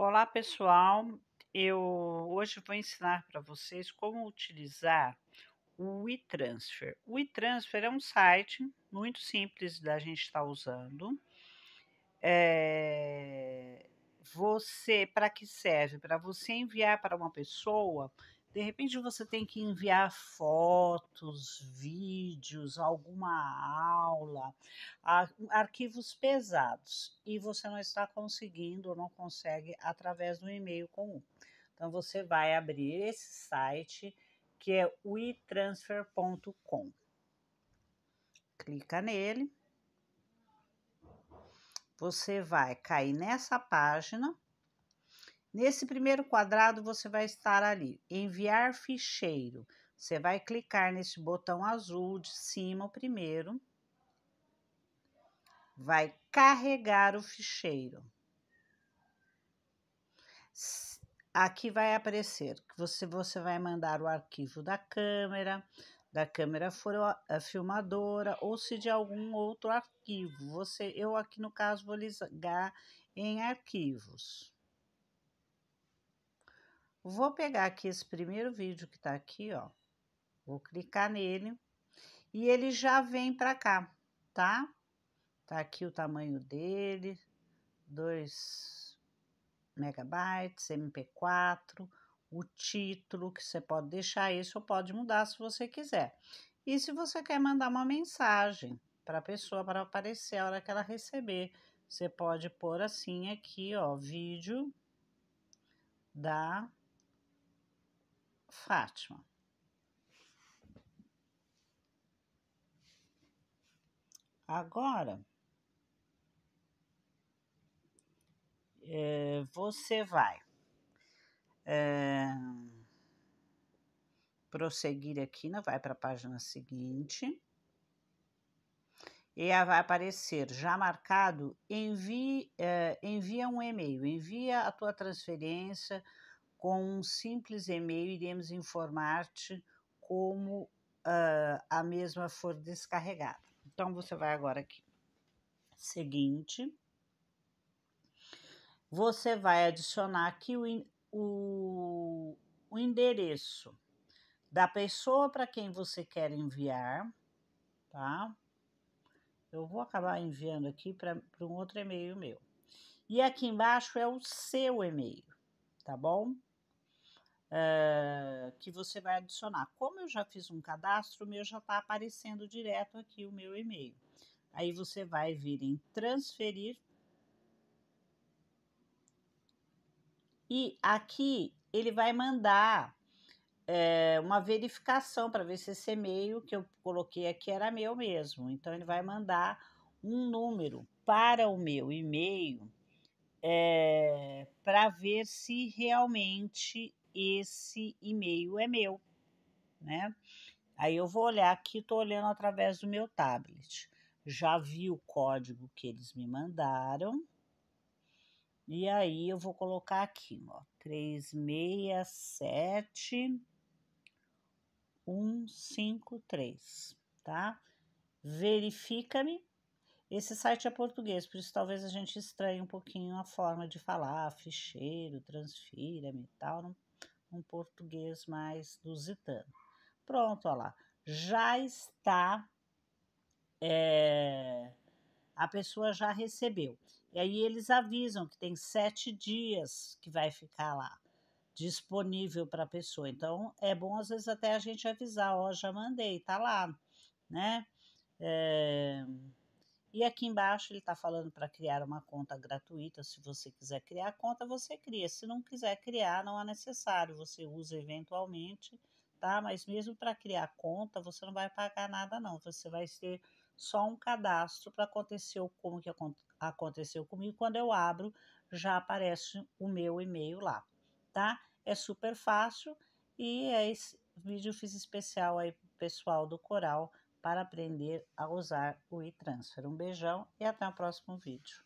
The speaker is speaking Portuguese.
Olá pessoal, eu hoje vou ensinar para vocês como utilizar o eTransfer. O eTransfer é um site muito simples da gente estar tá usando. É... Você, para que serve? Para você enviar para uma pessoa de repente você tem que enviar fotos, vídeos, alguma aula, arquivos pesados e você não está conseguindo ou não consegue através do e-mail comum. Então você vai abrir esse site que é o itransfer.com. Clica nele. Você vai cair nessa página Nesse primeiro quadrado, você vai estar ali, enviar ficheiro. Você vai clicar nesse botão azul de cima, o primeiro. Vai carregar o ficheiro. Aqui vai aparecer que você, você vai mandar o arquivo da câmera, da câmera filmadora ou se de algum outro arquivo. Você, eu aqui no caso vou ligar em arquivos. Vou pegar aqui esse primeiro vídeo que tá aqui, ó. Vou clicar nele e ele já vem para cá, tá? Tá aqui o tamanho dele, 2 megabytes, MP4, o título que você pode deixar isso ou pode mudar se você quiser. E se você quer mandar uma mensagem para a pessoa para aparecer a hora que ela receber, você pode pôr assim aqui, ó, vídeo da Fátima. Agora, é, você vai é, prosseguir aqui, não né? vai para a página seguinte. E vai aparecer já marcado, envie, é, envia um e-mail, envia a tua transferência, com um simples e-mail, iremos informar-te como uh, a mesma for descarregada. Então, você vai agora aqui. Seguinte. Você vai adicionar aqui o, o, o endereço da pessoa para quem você quer enviar, tá? Eu vou acabar enviando aqui para um outro e-mail meu. E aqui embaixo é o seu e-mail, tá bom? uh, que você vai adicionar. Como eu já fiz um cadastro, o meu já está aparecendo direto aqui o meu e-mail. Aí você vai vir em transferir. E aqui ele vai mandar é, uma verificação para ver se esse e-mail que eu coloquei aqui era meu mesmo. Então, ele vai mandar um número para o meu e-mail é, eh, para ver se realmente esse e-mail é meu, né? Aí eu vou olhar aqui, estou olhando através do meu tablet. Já vi o código que eles me mandaram. E aí eu vou colocar aqui, ó, 367153, tá? Verifica-me. Esse site é português, por isso talvez a gente estranhe um pouquinho a forma de falar, ficheiro, transfira-me e tal, não um português mais lusitano. Pronto, olha lá. Já está. É, a pessoa já recebeu. E aí eles avisam que tem sete dias que vai ficar lá disponível para a pessoa. Então é bom às vezes até a gente avisar, ó, já mandei, tá lá, né? É, e aqui embaixo ele está falando para criar uma conta gratuita. Se você quiser criar a conta, você cria. Se não quiser criar, não é necessário. Você usa eventualmente, tá? Mas mesmo para criar a conta, você não vai pagar nada, não. Você vai ter só um cadastro para acontecer como que aconteceu comigo. Quando eu abro, já aparece o meu e-mail lá, tá? É super fácil e é esse vídeo eu fiz especial aí pessoal do Coral para aprender a usar o e-transfer. Um beijão e até o próximo vídeo.